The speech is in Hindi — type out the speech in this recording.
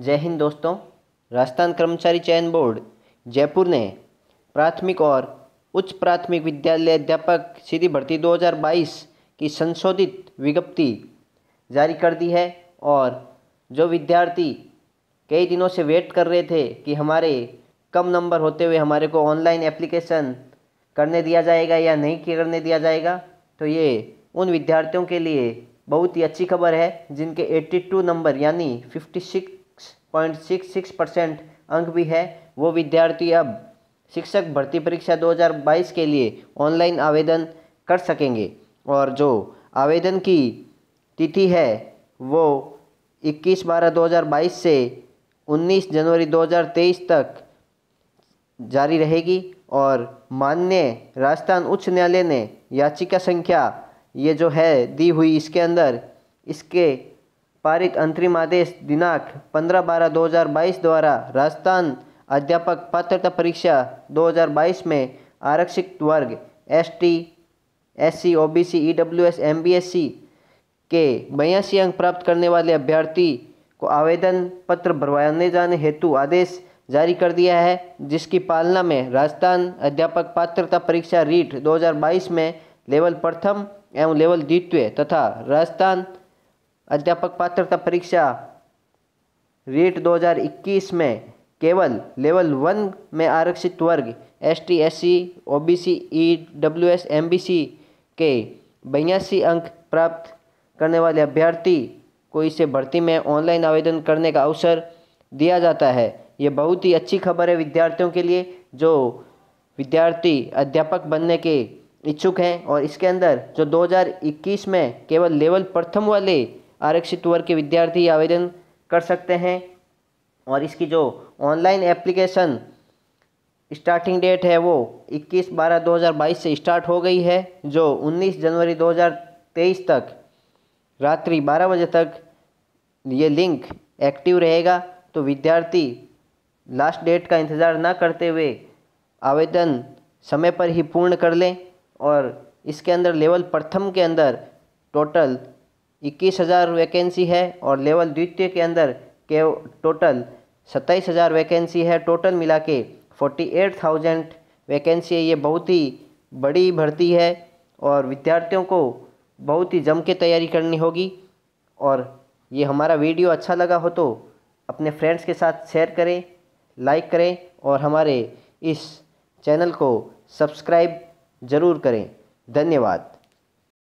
जय हिंद दोस्तों राजस्थान कर्मचारी चयन बोर्ड जयपुर ने प्राथमिक और उच्च प्राथमिक विद्यालय अध्यापक सीधी भर्ती 2022 की संशोधित विज्ञप्ति जारी कर दी है और जो विद्यार्थी कई दिनों से वेट कर रहे थे कि हमारे कम नंबर होते हुए हमारे को ऑनलाइन एप्लीकेशन करने दिया जाएगा या नहीं करने दिया जाएगा तो ये उन विद्यार्थियों के लिए बहुत ही अच्छी खबर है जिनके 82 नंबर यानी 56 पॉइंट सिक्स सिक्स परसेंट अंक भी है वो विद्यार्थी अब शिक्षक भर्ती परीक्षा 2022 के लिए ऑनलाइन आवेदन कर सकेंगे और जो आवेदन की तिथि है वो 21 बारह 2022 से 19 जनवरी 2023 तक जारी रहेगी और मान्य राजस्थान उच्च न्यायालय ने याचिका संख्या ये जो है दी हुई इसके अंदर इसके पारित अंतरिम आदेश दिनांक 15 बारह 2022 द्वारा राजस्थान अध्यापक पात्रता परीक्षा 2022 में आरक्षित वर्ग S T S C O B C E W S M B S C के बयासी अंक प्राप्त करने वाले अभ्यर्थी को आवेदन पत्र भरवाने जाने हेतु आदेश जारी कर दिया है जिसकी पालना में राजस्थान अध्यापक पात्रता परीक्षा रीट 2022 में लेवल प्रथम एवं लेवल द्वितीय तथा राजस्थान अध्यापक पात्रता परीक्षा रेट 2021 में केवल लेवल वन में आरक्षित वर्ग S T S C O B C E W S M B C के बयासी अंक प्राप्त करने वाले अभ्यर्थी को इसे भर्ती में ऑनलाइन आवेदन करने का अवसर दिया जाता है ये बहुत ही अच्छी खबर है विद्यार्थियों के लिए जो विद्यार्थी अध्यापक बनने के इच्छुक हैं और इसके अंदर जो 2021 में केवल लेवल प्रथम वाले आरक्षित वर्ग के विद्यार्थी आवेदन कर सकते हैं और इसकी जो ऑनलाइन एप्लीकेशन स्टार्टिंग डेट है वो 21 बारह 2022 से स्टार्ट हो गई है जो 19 जनवरी 2023 तक रात्रि 12 बजे तक ये लिंक एक्टिव रहेगा तो विद्यार्थी लास्ट डेट का इंतज़ार ना करते हुए आवेदन समय पर ही पूर्ण कर लें और इसके अंदर लेवल प्रथम के अंदर टोटल इक्कीस हज़ार वैकेंसी है और लेवल द्वितीय के अंदर के टोटल सत्ताईस हज़ार वैकेंसी है टोटल मिला के फोर्टी एट थाउजेंड वैकेंसी है ये बहुत ही बड़ी भर्ती है और विद्यार्थियों को बहुत ही जम के तैयारी करनी होगी और ये हमारा वीडियो अच्छा लगा हो तो अपने फ्रेंड्स के साथ शेयर करें लाइक करें और हमारे इस चैनल को सब्सक्राइब ज़रूर करें धन्यवाद